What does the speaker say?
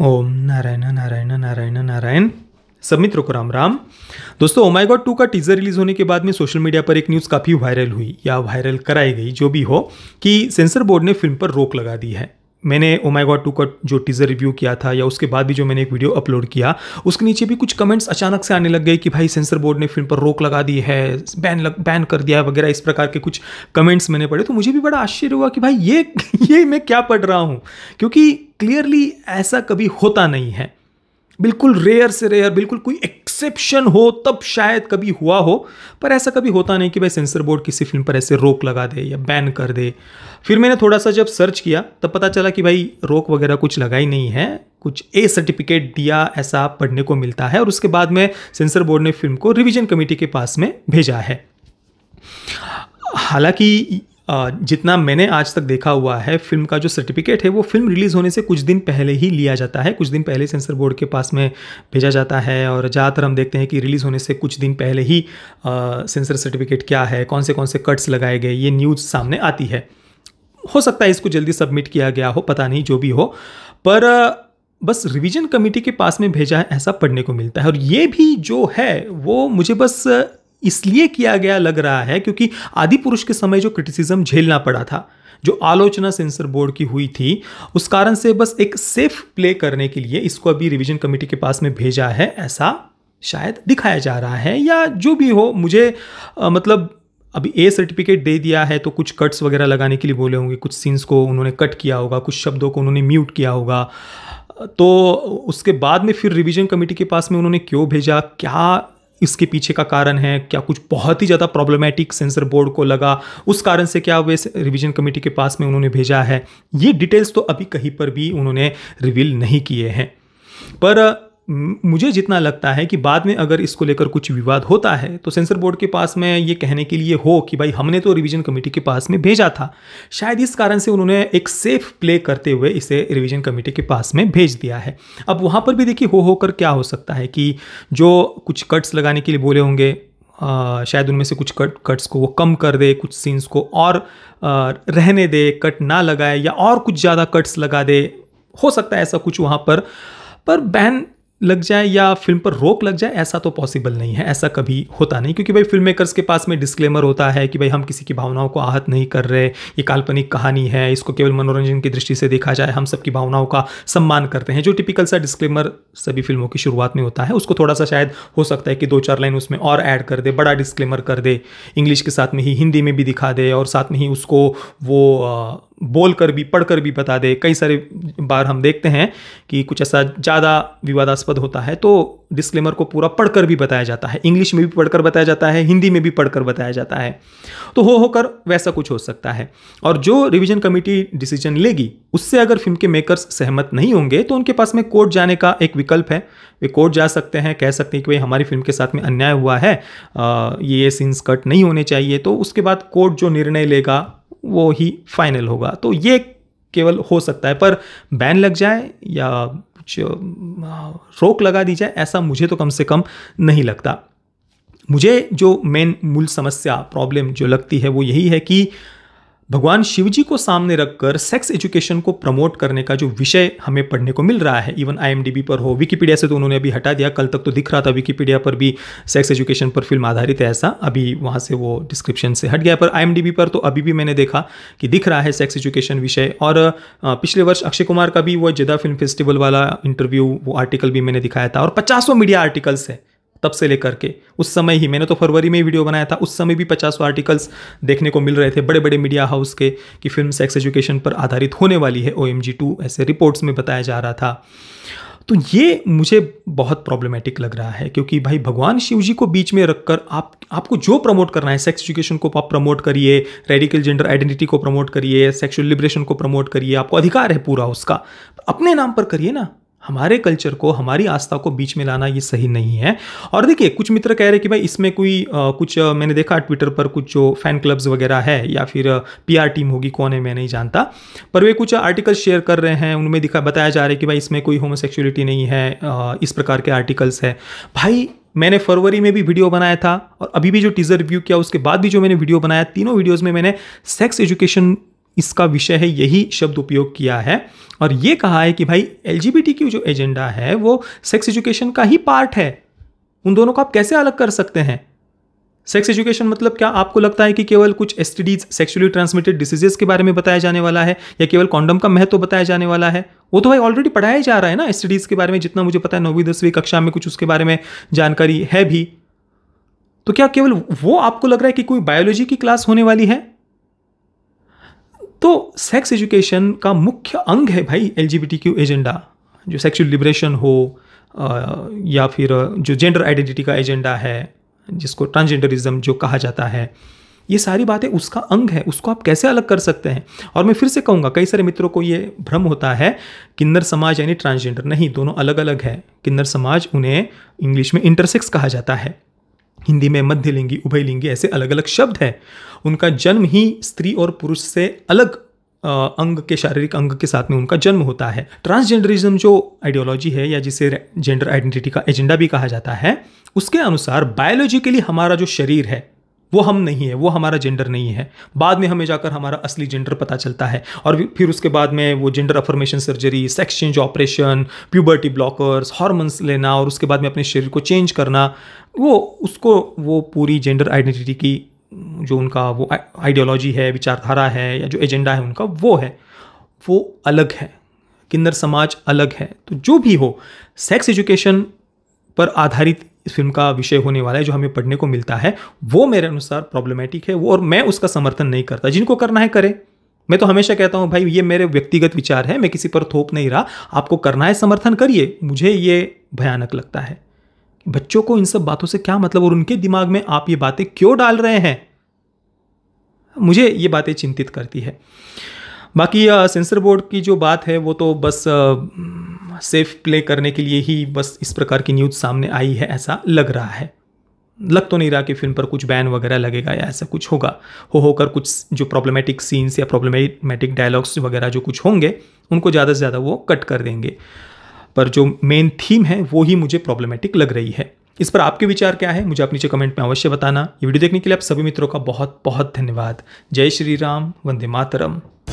ओम नारायण नारायण नारायण नारायण सब मित्रों को राम राम दोस्तों ओमाई गॉड टू का टीजर रिलीज होने के बाद में सोशल मीडिया पर एक न्यूज़ काफ़ी वायरल हुई या वायरल कराई गई जो भी हो कि सेंसर बोर्ड ने फिल्म पर रोक लगा दी है मैंने ओ माई गॉड टू का जो टीज़र रिव्यू किया था या उसके बाद भी जो मैंने एक वीडियो अपलोड किया उसके नीचे भी कुछ कमेंट्स अचानक से आने लग गए कि भाई सेंसर बोर्ड ने फिल्म पर रोक लगा दी है बैन लग बैन कर दिया है वगैरह इस प्रकार के कुछ कमेंट्स मैंने पढ़े तो मुझे भी बड़ा आश्चर्य हुआ कि भाई ये ये मैं क्या पढ़ रहा हूँ क्योंकि क्लियरली ऐसा कभी होता नहीं है बिल्कुल रेयर से रेयर बिल्कुल कोई एक्सेप्शन हो तब शायद कभी हुआ हो पर ऐसा कभी होता नहीं कि भाई सेंसर बोर्ड किसी फिल्म पर ऐसे रोक लगा दे या बैन कर दे फिर मैंने थोड़ा सा जब सर्च किया तब पता चला कि भाई रोक वगैरह कुछ लगा ही नहीं है कुछ ए सर्टिफिकेट दिया ऐसा पढ़ने को मिलता है और उसके बाद में सेंसर बोर्ड ने फिल्म को रिविजन कमेटी के पास में भेजा है हालांकि जितना मैंने आज तक देखा हुआ है फिल्म का जो सर्टिफिकेट है वो फिल्म रिलीज़ होने से कुछ दिन पहले ही लिया जाता है कुछ दिन पहले सेंसर बोर्ड के पास में भेजा जाता है और ज़्यादातर हम देखते हैं कि रिलीज़ होने से कुछ दिन पहले ही सेंसर सर्टिफिकेट क्या है कौन से कौन से कट्स लगाए गए ये न्यूज़ सामने आती है हो सकता है इसको जल्दी सबमिट किया गया हो पता नहीं जो भी हो पर बस रिवीजन कमेटी के पास में भेजा है ऐसा पढ़ने को मिलता है और ये भी जो है वो मुझे बस इसलिए किया गया लग रहा है क्योंकि आदि पुरुष के समय जो क्रिटिसिज्म झेलना पड़ा था जो आलोचना सेंसर बोर्ड की हुई थी उस कारण से बस एक सेफ प्ले करने के लिए इसको अभी रिवीजन कमेटी के पास में भेजा है ऐसा शायद दिखाया जा रहा है या जो भी हो मुझे आ, मतलब अभी ए सर्टिफिकेट दे दिया है तो कुछ कट्स वगैरह लगाने के लिए बोले होंगे कुछ सीन्स को उन्होंने कट किया होगा कुछ शब्दों को उन्होंने म्यूट किया होगा तो उसके बाद में फिर रिवीजन कमेटी के पास में उन्होंने क्यों भेजा क्या इसके पीछे का कारण है क्या कुछ बहुत ही ज़्यादा प्रॉब्लमेटिक सेंसर बोर्ड को लगा उस कारण से क्या वे रिविजन कमेटी के पास में उन्होंने भेजा है ये डिटेल्स तो अभी कहीं पर भी उन्होंने रिवील नहीं किए हैं पर मुझे जितना लगता है कि बाद में अगर इसको लेकर कुछ विवाद होता है तो सेंसर बोर्ड के पास में ये कहने के लिए हो कि भाई हमने तो रिवीजन कमेटी के पास में भेजा था शायद इस कारण से उन्होंने एक सेफ प्ले करते हुए इसे रिवीजन कमेटी के पास में भेज दिया है अब वहाँ पर भी देखिए हो होकर क्या हो सकता है कि जो कुछ कट्स लगाने के लिए बोले होंगे आ, शायद उनमें से कुछ कट कट्स को वो कम कर दे कुछ सीन्स को और आ, रहने दे कट ना लगाए या और कुछ ज़्यादा कट्स लगा दे हो सकता है ऐसा कुछ वहाँ पर पर बैन लग जाए या फिल्म पर रोक लग जाए ऐसा तो पॉसिबल नहीं है ऐसा कभी होता नहीं क्योंकि भाई फिल्म मेकर्स के पास में डिस्क्लेमर होता है कि भाई हम किसी की भावनाओं को आहत नहीं कर रहे ये काल्पनिक कहानी है इसको केवल मनोरंजन की दृष्टि से देखा जाए हम सबकी भावनाओं का सम्मान करते हैं जो टिपिकल सा डिस्क्लेमर सभी फिल्मों की शुरुआत में होता है उसको थोड़ा सा शायद हो सकता है कि दो चार लाइन उसमें और ऐड कर दे बड़ा डिस्क्लेमर कर दे इंग्लिश के साथ में ही हिंदी में भी दिखा दे और साथ में ही उसको वो बोल कर भी पढ़ कर भी बता दे कई सारे बार हम देखते हैं कि कुछ ऐसा ज़्यादा विवादास्पद होता है तो डिस्क्लेमर को पूरा पढ़कर भी बताया जाता है इंग्लिश में भी पढ़कर बताया जाता है हिंदी में भी पढ़कर बताया जाता है तो हो होकर वैसा कुछ हो सकता है और जो रिविजन कमेटी डिसीजन लेगी उससे अगर फिल्म के मेकर्स सहमत नहीं होंगे तो उनके पास में कोर्ट जाने का एक विकल्प है वे कोर्ट जा सकते हैं कह सकते हैं कि भाई हमारी फिल्म के साथ में अन्याय हुआ है आ, ये सीन्स कट नहीं होने चाहिए तो उसके बाद कोर्ट जो निर्णय लेगा वो ही फाइनल होगा तो ये केवल हो सकता है पर बैन लग जाए या कुछ रोक लगा दी जाए ऐसा मुझे तो कम से कम नहीं लगता मुझे जो मेन मूल समस्या प्रॉब्लम जो लगती है वो यही है कि भगवान शिव जी को सामने रखकर सेक्स एजुकेशन को प्रमोट करने का जो विषय हमें पढ़ने को मिल रहा है इवन आईएमडीबी पर हो विकीपीडिया से तो उन्होंने अभी हटा दिया कल तक तो दिख रहा था विकीपीडिया पर भी सेक्स एजुकेशन पर फिल्म आधारित है ऐसा अभी वहाँ से वो डिस्क्रिप्शन से हट गया पर आई पर तो अभी भी मैंने देखा कि दिख रहा है सेक्स एजुकेशन विषय और पिछले वर्ष अक्षय कुमार का भी वो जदा फिल्म फेस्टिवल वाला इंटरव्यू वो आर्टिकल भी मैंने दिखाया था और पचासों मीडिया आर्टिकल्स है तब से लेकर के उस समय ही मैंने तो फरवरी में ही वीडियो बनाया था उस समय भी पचास आर्टिकल्स देखने को मिल रहे थे बड़े बड़े मीडिया हाउस के कि फिल्म सेक्स एजुकेशन पर आधारित होने वाली है ओ एम जी टू ऐसे रिपोर्ट्स में बताया जा रहा था तो ये मुझे बहुत प्रॉब्लमेटिक लग रहा है क्योंकि भाई भगवान शिव जी को बीच में रखकर आप आपको जो प्रमोट करना है सेक्स एजुकेशन को आप प्रमोट करिए रेडिकल जेंडर आइडेंटिटी को प्रमोट करिए सेक्सुअल लिबरेशन को प्रमोट करिए आपको अधिकार है पूरा उसका अपने नाम पर करिए ना हमारे कल्चर को हमारी आस्था को बीच में लाना ये सही नहीं है और देखिए कुछ मित्र कह रहे कि भाई इसमें कोई आ, कुछ आ, मैंने देखा ट्विटर पर कुछ जो फैन क्लब्स वगैरह है या फिर पीआर टीम होगी कौन है मैं नहीं जानता पर वे कुछ आर्टिकल शेयर कर रहे हैं उनमें दिखा बताया जा रहा है कि भाई इसमें कोई होमोसेक्चुअलिटी नहीं है आ, इस प्रकार के आर्टिकल्स है भाई मैंने फरवरी में भी वीडियो बनाया था और अभी भी जो टीज़र रिव्यू किया उसके बाद भी जो मैंने वीडियो बनाया तीनों वीडियोज़ में मैंने सेक्स एजुकेशन इसका विषय है यही शब्द उपयोग किया है और ये कहा है कि भाई एल की जो एजेंडा है वो सेक्स एजुकेशन का ही पार्ट है उन दोनों को आप कैसे अलग कर सकते हैं सेक्स एजुकेशन मतलब क्या आपको लगता है कि केवल कुछ एस सेक्सुअली ट्रांसमिटेड डिसीजेस के बारे में बताया जाने वाला है या केवल कॉन्डम का महत्व तो बताया जाने वाला है वो तो भाई ऑलरेडी पढ़ाया जा रहा है ना एस के बारे में जितना मुझे पता है नौवीं दसवीं कक्षा में कुछ उसके बारे में जानकारी है भी तो क्या केवल वो आपको लग रहा है कि कोई बायोलॉजी की क्लास होने वाली है तो सेक्स एजुकेशन का मुख्य अंग है भाई एल एजेंडा जो सेक्सुअल लिबरेशन हो या फिर जो जेंडर आइडेंटिटी का एजेंडा है जिसको ट्रांसजेंडरिज्म जो कहा जाता है ये सारी बातें उसका अंग है उसको आप कैसे अलग कर सकते हैं और मैं फिर से कहूँगा कई सारे मित्रों को ये भ्रम होता है किन्नर समाज यानी ट्रांसजेंडर नहीं दोनों अलग अलग है किन्नर समाज उन्हें इंग्लिश में इंटरसेक्स कहा जाता है हिंदी में मध्यलिंगी उभयलिंगी ऐसे अलग अलग शब्द हैं उनका जन्म ही स्त्री और पुरुष से अलग अंग के शारीरिक अंग के साथ में उनका जन्म होता है ट्रांसजेंडरिज्म जो आइडियोलॉजी है या जिसे जेंडर आइडेंटिटी का एजेंडा भी कहा जाता है उसके अनुसार बायोलॉजिकली हमारा जो शरीर है वो हम नहीं है वो हमारा जेंडर नहीं है बाद में हमें जाकर हमारा असली जेंडर पता चलता है और फिर उसके बाद में वो gender affirmation surgery sex change operation puberty blockers hormones लेना और उसके बाद में अपने शरीर को चेंज करना वो उसको वो पूरी जेंडर आइडेंटिटी की जो उनका वो आइडियोलॉजी है विचारधारा है या जो एजेंडा है उनका वो है वो अलग है किन्नर समाज अलग है तो जो भी हो सेक्स एजुकेशन पर आधारित इस फिल्म का विषय होने वाला है जो हमें पढ़ने को मिलता है वो मेरे अनुसार प्रॉब्लमेटिक है वो और मैं उसका समर्थन नहीं करता जिनको करना है करें मैं तो हमेशा कहता हूँ भाई ये मेरे व्यक्तिगत विचार है मैं किसी पर थोप नहीं रहा आपको करना है समर्थन करिए मुझे ये भयानक लगता है बच्चों को इन सब बातों से क्या मतलब और उनके दिमाग में आप ये बातें क्यों डाल रहे हैं मुझे ये बातें चिंतित करती है बाकी सेंसर बोर्ड की जो बात है वो तो बस आ, सेफ प्ले करने के लिए ही बस इस प्रकार की न्यूज़ सामने आई है ऐसा लग रहा है लग तो नहीं रहा कि फिल्म पर कुछ बैन वगैरह लगेगा या ऐसा कुछ होगा हो होकर कुछ जो प्रॉब्लमेटिक सीन्स या प्रॉब्लमेटिक डायलॉग्स वगैरह जो कुछ होंगे उनको ज़्यादा से ज़्यादा वो कट कर देंगे पर जो मेन थीम है वो ही मुझे प्रॉब्लमेटिक लग रही है इस पर आपके विचार क्या है मुझे आप नीचे कमेंट में अवश्य बताना ये वीडियो देखने के लिए आप सभी मित्रों का बहुत बहुत धन्यवाद जय श्री राम वंदे मातरम